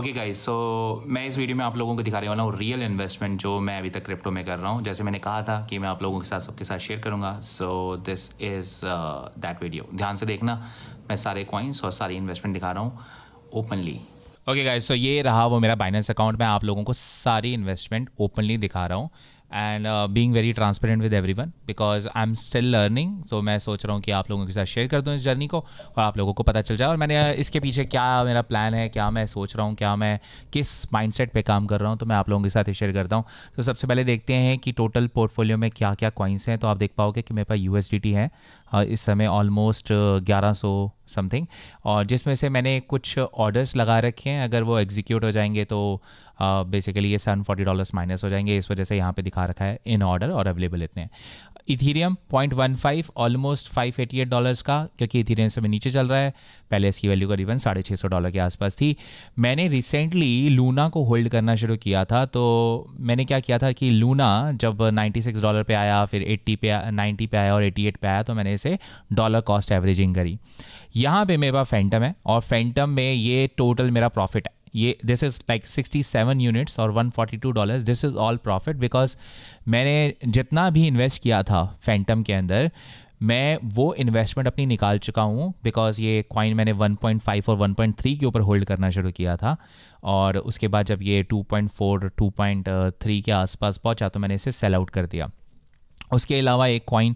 Okay okay guys so so, मैं इस video में आप लोगों को दिखाने वाला हूँ रियल इन्वेस्टमेंट जो मैं अभी तक क्रिप्टो में कर रहा हूँ जैसे मैंने कहा था कि मैं आप लोगों के साथ सबके साथ शेयर करूँगा so this is that video ध्यान से देखना मैं सारे कॉइन्स और सारी इन्वेस्टमेंट दिखा रहा हूँ ओपनली ओके गाइस सो ये रहा वो मेरा बाइनेंस अकाउंट मैं आप लोगों को सारी इन्वेस्टमेंट ओपनली दिखा रहा हूँ and being very transparent with every one because I am still learning so मैं सोच रहा हूँ कि आप लोगों के साथ शेयर कर दूँ इस जर्नी को और आप लोगों को पता चल जाए और मैंने uh, इसके पीछे क्या मेरा प्लान है क्या मैं सोच रहा हूँ क्या मैं किस माइंड सेट पर काम कर रहा हूँ तो मैं आप लोगों के साथ ही शेयर करता हूँ तो सबसे पहले देखते हैं कि टोटल पोर्टफोलियो में क्या क्या क्वाइंस हैं तो आप देख पाओगे कि मेरे पास यू है इस समय ऑलमोस्ट uh, ग्यारह सौ समथिंग और जिसमें से मैंने कुछ ऑर्डर्स लगा रखे हैं अगर वो एग्जीक्यूट हो जाएंगे तो बेसिकली uh, ये सन फोर्टी डॉलर्स माइनस हो जाएंगे इस वजह से यहाँ पे दिखा रखा है इन ऑर्डर और अवेलेबल इतने ethereum five almost five eighty eight dollars का क्योंकि इथीरियम समय नीचे चल रहा है पहले इसकी वैल्यू करीबन साढ़े छः सौ डॉलर के आसपास थी मैंने रिसेंटली लूना को होल्ड करना शुरू किया था तो मैंने क्या किया था कि लूना जब नाइन्टी सिक्स डॉलर पर आया फिर एट्टी पे नाइन्टी पे आया और एट पे आया तो मैंने इसे डॉलर कॉस्ट एवरेजिंग करी यहाँ पे मेरे पास फैंटम है और फैंटम में ये टोटल मेरा प्रॉफिट है ये दिस इज़ लाइक 67 यूनिट्स और 142 dollars this is all profit because मैंने जितना भी इन्वेस्ट किया था फैंटम के अंदर मैं वो इन्वेस्टमेंट अपनी निकाल चुका हूँ बिकॉज़ ये कॉइन मैंने 1.5 और 1.3 के ऊपर होल्ड करना शुरू किया था और उसके बाद जब ये 2.4 2.3 के आसपास पहुँचा तो मैंने इसे सेल आउट कर दिया उसके अलावा एक कॉइन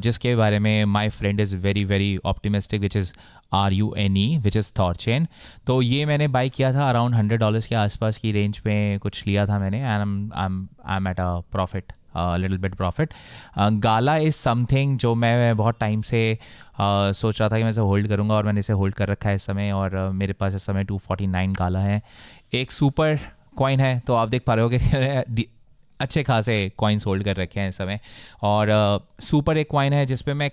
जिसके बारे में my friend is very very optimistic which is R U N E which is chain तो ये मैंने बाई किया था अराउंड हंड्रेड डॉलर्स के आसपास की रेंज में कुछ लिया था मैंने and I am at a profit little bit profit gala is something जो मैं बहुत टाइम से uh, सोच रहा था कि मैं इसे होल्ड करूँगा और मैंने इसे होल्ड कर रखा है इस समय और uh, मेरे पास इस समय टू फोर्टी नाइन गाला है एक सुपर कॉइन है तो आप देख पा रहे हो कि अच्छे खासे कॉइन्स होल्ड कर रखे हैं इस समय और सुपर एक कॉइन है जिसपे मैं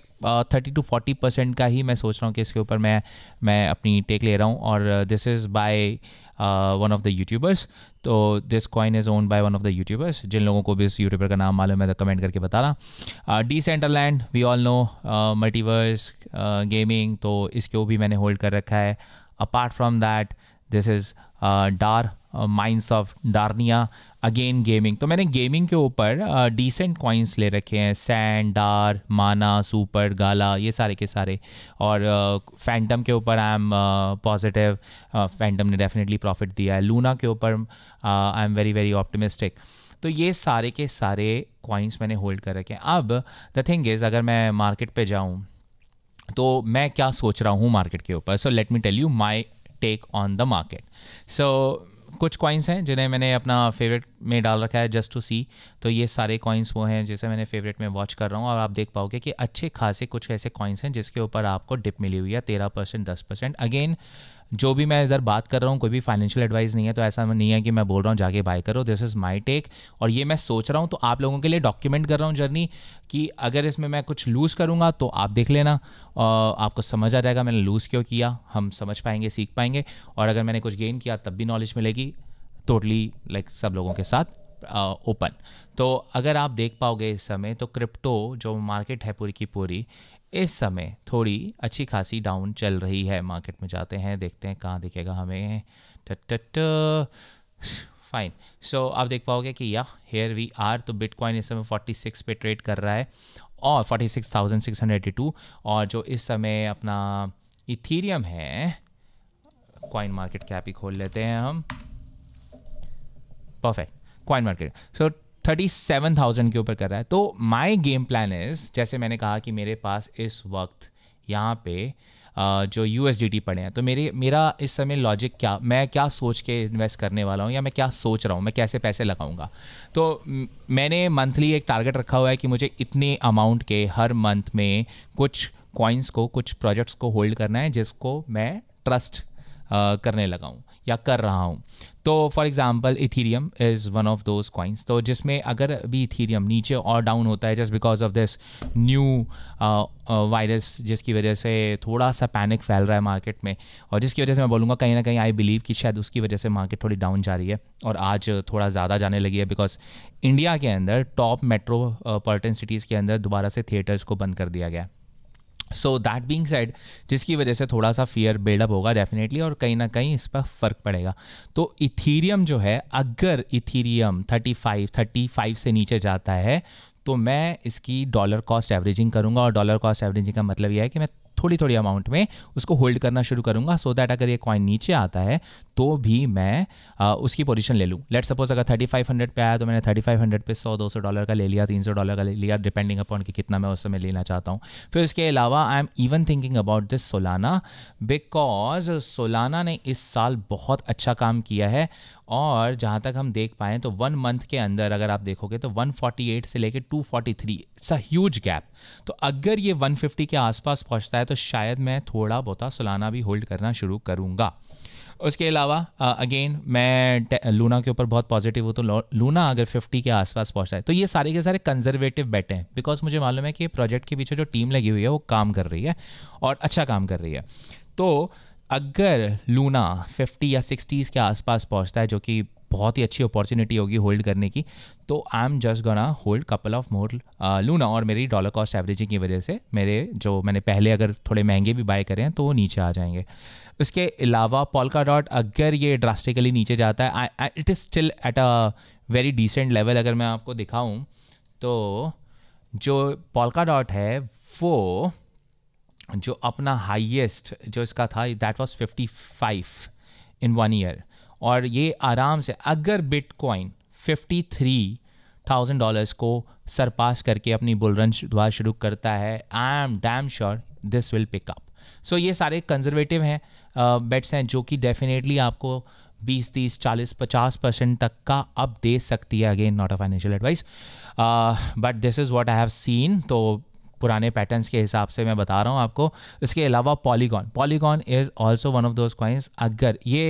थर्टी टू फोर्टी परसेंट का ही मैं सोच रहा हूँ कि इसके ऊपर मैं मैं अपनी टेक ले रहा हूँ और this is by one of the YouTubers तो this coin is own by one of the YouTubers जिन लोगों को भी इस यूट्यूबर का नाम मालूम है तो कमेंट करके बताना decentraland we all know multiverse gaming तो इसको भी मैंने होल्ड कर रखा है apart from that this is dar mines of Darnia again gaming तो मैंने गेमिंग के ऊपर डिसेंट uh, कॉइन्स ले रखे हैं सैंड डार माना सुपर गाला ये सारे के सारे और फैंटम uh, के ऊपर आई एम पॉजिटिव फैंटम ने डेफिनेटली प्रॉफिट दिया है लूना के ऊपर I am very very optimistic तो ये सारे के सारे कॉइन्स मैंने होल्ड कर रखे हैं अब द थिंग इज़ अगर मैं मार्केट पे जाऊँ तो मैं क्या सोच रहा हूँ मार्केट के ऊपर so let me tell you my take on the market so कुछ कॉइन्स हैं जिन्हें मैंने अपना फेवरेट में डाल रखा है जस्ट टू सी तो ये सारे कॉइन्स वो हैं जैसे मैंने फेवरेट में वॉच कर रहा हूँ और आप देख पाओगे कि अच्छे खासे कुछ ऐसे कॉइन्स हैं जिसके ऊपर आपको डिप मिली हुई है तेरह परसेंट दस परसेंट अगेन जो भी मैं इधर बात कर रहा हूँ कोई भी फाइनेंशियल एडवाइस नहीं है तो ऐसा नहीं है कि मैं बोल रहा हूँ जाके बाय करो दिस इज़ माई टेक और ये मैं सोच रहा हूँ तो आप लोगों के लिए डॉक्यूमेंट कर रहा हूँ जर्नी कि अगर इसमें मैं कुछ लूज़ करूँगा तो आप देख लेना आपको समझ आ जाएगा मैंने लूज़ क्यों किया हम समझ पाएंगे सीख पाएंगे और अगर मैंने कुछ गेन किया तब भी नॉलेज मिलेगी टोटली लाइक सब लोगों के साथ ओपन तो अगर आप देख पाओगे इस समय तो क्रिप्टो जो मार्केट है पूरी की पूरी इस समय थोड़ी अच्छी खासी डाउन चल रही है मार्केट में जाते हैं देखते हैं कहाँ दिखेगा हमें टट फाइन सो आप देख पाओगे कि या हेयर वी आर तो बिटकॉइन इस समय 46 पे ट्रेड कर रहा है और 46,682 और जो इस समय अपना इथीरियम है क्वाइन मार्केट कैप ही खोल लेते हैं हम perfect coin market so thirty seven thousand के ऊपर कर रहा है तो माई गेम प्लान इज़ जैसे मैंने कहा कि मेरे पास इस वक्त यहाँ पे जो यू एस डी टी पड़े हैं तो मेरे मेरा इस समय लॉजिक क्या मैं क्या सोच के इन्वेस्ट करने वाला हूँ या मैं क्या सोच रहा हूँ मैं कैसे पैसे लगाऊंगा तो मैंने मंथली एक टारगेट रखा हुआ है कि मुझे इतने अमाउंट के हर मंथ में कुछ कॉइन्स को कुछ प्रोजेक्ट्स को होल्ड करना है जिसको मैं ट्रस्ट करने लगाऊँ या कर रहा हूँ तो for example ethereum is one of those coins तो जिसमें अगर भी इथीरियम नीचे और डाउन होता है just because of this new virus जिसकी वजह से थोड़ा सा पैनिक फैल रहा है मार्केट में और जिसकी वजह से मैं बोलूँगा कहीं ना कहीं आई बिलीव कि शायद उसकी वजह से मार्केट थोड़ी डाउन जा रही है और आज थोड़ा ज़्यादा जाने लगी है बिकॉज इंडिया के अंदर टॉप मेट्रोपॉलिटन सिटीज़ के अंदर दोबारा से थिएटर्स को बंद कर दिया गया सो दैट बींग सेड जिसकी वजह से थोड़ा सा फियर बिल्डअप होगा डेफिनेटली और कहीं ना कहीं इस पर फ़र्क पड़ेगा तो इथीरियम जो है अगर ethereum thirty five thirty five से नीचे जाता है तो मैं इसकी डॉलर कॉस्ट एवरेजिंग करूंगा और डॉलर कॉस्ट एवरेजिंग का मतलब यह है कि मैं थोड़ी थोड़ी अमाउंट में उसको होल्ड करना शुरू करूंगा सो दैट अगर ये कॉइन नीचे आता है तो भी मैं आ, उसकी पोजीशन ले लूँ लेट सपोज अगर थर्टी फाइव हंड्रेड पे आया तो मैंने थर्टी फाइव हंड्रेड पे सौ दो सौ डॉलर का ले लिया तीन सौ डॉलर का ले लिया डिपेंडिंग अपॉन कि कितना मैं उस समय लेना चाहता हूँ फिर उसके अलावा I am even thinking about this solana because solana ने इस साल बहुत अच्छा काम किया है और जहाँ तक हम देख पाएँ तो वन मंथ के अंदर अगर आप देखोगे तो 148 से लेकर 243 इट्स अ ह्यूज गैप तो अगर ये 150 के आसपास पहुँचता है तो शायद मैं थोड़ा बहुत सुलाना भी होल्ड करना शुरू करूँगा उसके अलावा अगेन मैं लूना के ऊपर बहुत पॉजिटिव हूँ तो लूना अगर 50 के आसपास पहुँचता है तो ये सारे के सारे कंजर्वेटिव बैठे हैं बिकॉज मुझे मालूम है कि प्रोजेक्ट के पीछे जो टीम लगी हुई है वो काम कर रही है और अच्छा काम कर रही है तो अगर लूना 50 या 60s के आसपास पहुंचता है जो कि बहुत ही अच्छी अपॉर्चुनिटी होगी होल्ड करने की तो I am just gonna hold couple of more luna और मेरी डॉलर कॉस्ट एवरेजिंग की वजह से मेरे जो मैंने पहले अगर थोड़े महंगे भी बाय करें तो वो नीचे आ जाएंगे उसके अलावा पॉलका डॉट अगर ये ड्रास्टिकली नीचे जाता है it is still at a very decent level अगर मैं आपको दिखाऊँ तो जो पॉलका डॉट है वो जो अपना हाईएस्ट जो इसका था that was 55 in one year और ये आराम से अगर बिटकॉइन 53,000 थाउजेंड डॉलर्स को सरपास करके अपनी बुलरन द्वारा शुरू करता है I am damn sure this will pick up so ये सारे कंजर्वेटिव हैं बेट्स हैं जो कि डेफिनेटली आपको 20, 30, 40, 50 परसेंट तक का अप दे सकती है again not a financial advice but this is what I have seen तो पुराने पैटर्न्स के हिसाब से मैं बता रहा हूँ आपको इसके अलावा polygon polygon is also one of those coins अगर ये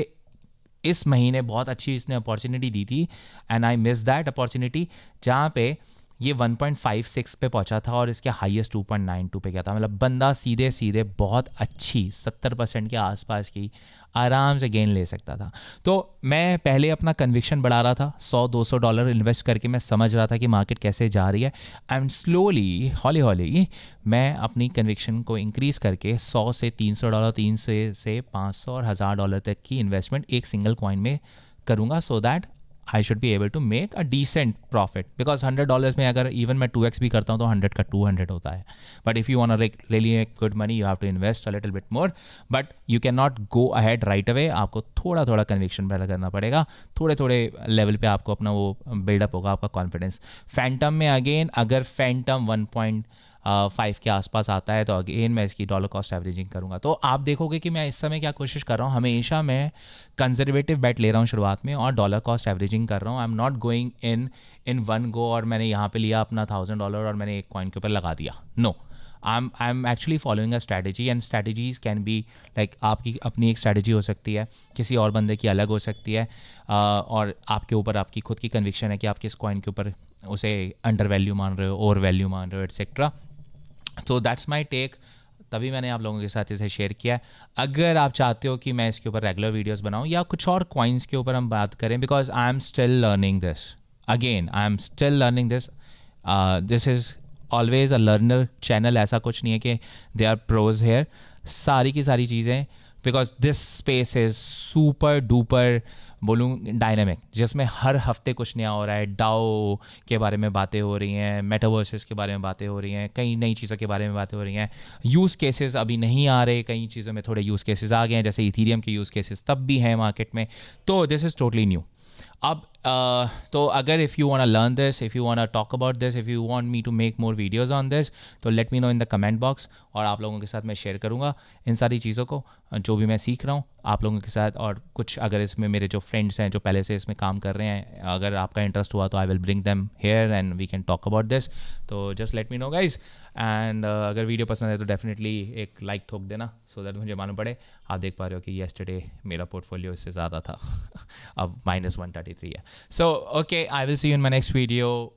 इस महीने बहुत अच्छी इसने अपॉर्चुनिटी दी थी and I miss that opportunity जहाँ पे ये 1.56 पे पहुंचा था और इसके हाईएस्ट 2.92 पे गया था मतलब बंदा सीधे सीधे बहुत अच्छी 70 परसेंट के आसपास की आराम से गेंद ले सकता था तो मैं पहले अपना कन्विक्शन बढ़ा रहा था 100-200 डॉलर इन्वेस्ट करके मैं समझ रहा था कि मार्केट कैसे जा रही है एंड स्लोली हॉली हॉली मैं अपनी कन्विक्शन को इंक्रीज़ करके 100 से 300 डॉलर 300 से 500 और हज़ार डॉलर तक की इन्वेस्टमेंट एक सिंगल कॉइन में करूँगा so that I should be able to make a decent profit because hundred dollars में अगर इवन मैं टू एक्स भी करता हूँ तो हंड्रेड का टू हंड्रेड होता है but if you want really make good money you have to invest a little bit more but you can not go ahead right away आपको थोड़ा थोड़ा कन्विक्शन पैदा करना पड़ेगा थोड़े थोड़े लेवल पर आपको अपना वो बिल्डअप होगा आपका कॉन्फिडेंस फैंटम में अगेन अगर फैंटम वन पॉइंट फाइव के आसपास आता है तो अगेन मैं इसकी डॉलर कॉस्ट एवरेजिंग करूँगा तो आप देखोगे कि मैं इस समय क्या कोशिश कर रहा हूँ हमेशा मैं कंजर्वेटिव बैट ले रहा हूँ शुरुआत में और डॉलर कॉस्ट एवरेजिंग कर रहा हूँ I am not going in in one go और मैंने यहाँ पर लिया अपना थाउजेंड डॉलर और मैंने एक कॉइन के ऊपर लगा दिया no no. I am I am actually following a strategy and strategies can be like आपकी अपनी एक स्ट्रैटेजी हो सकती है किसी और बंदे की अलग हो सकती है uh, और आपके ऊपर आपकी खुद की कन्विक्शन है कि आप किस कॉइन के ऊपर उसे अंडर वैल्यू मान रहे हो ओवर वैल्यू मान रहे हो एट्सेट्रा तो दैट्स माई टेक तभी मैंने आप लोगों के साथ इसे शेयर किया है अगर आप चाहते हो कि मैं इसके ऊपर रेगुलर वीडियोस बनाऊं या कुछ और कॉइन्स के ऊपर हम बात करें because I am still learning this again I am still learning this this is always a learner channel ऐसा कुछ नहीं है कि दे आर प्रोज हेयर सारी की सारी चीज़ें because this space is super duper बोलूँ डायनेमिक जिसमें हर हफ्ते कुछ नया हो रहा है डाओ के बारे में बातें हो रही हैं मेटावर्सेस के बारे में बातें हो रही हैं कई नई चीज़ों के बारे में बातें हो रही हैं यूज़ केसेस अभी नहीं आ रहे कई चीज़ों में थोड़े यूज़ केसेस आ गए हैं जैसे इथीरियम के यूज़ केसेस तब भी हैं मार्केट में तो दिस इज़ टोटली न्यू अब Uh, तो अगर if you want learn this if you want talk about this if you want me to make more videos on this तो let me know in the comment box और आप लोगों के साथ मैं शेयर करूँगा इन सारी चीज़ों को uh, जो भी मैं सीख रहा हूँ आप लोगों के साथ और कुछ अगर इसमें मेरे जो फ्रेंड्स हैं जो पहले से इसमें काम कर रहे हैं अगर आपका इंटरेस्ट हुआ तो I will bring them here and we can talk about this तो just let me know guys and अगर वीडियो पसंद है तो डेफिनेटली एक लाइक like देना सो so दैट मुझे मालूम पड़े आप देख पा रहे हो कि येस्टरडे मेरा पोर्टफोलियो इससे ज़्यादा था अब माइनस वन थर्टी थ्री है So, okay, I will see you in my next video.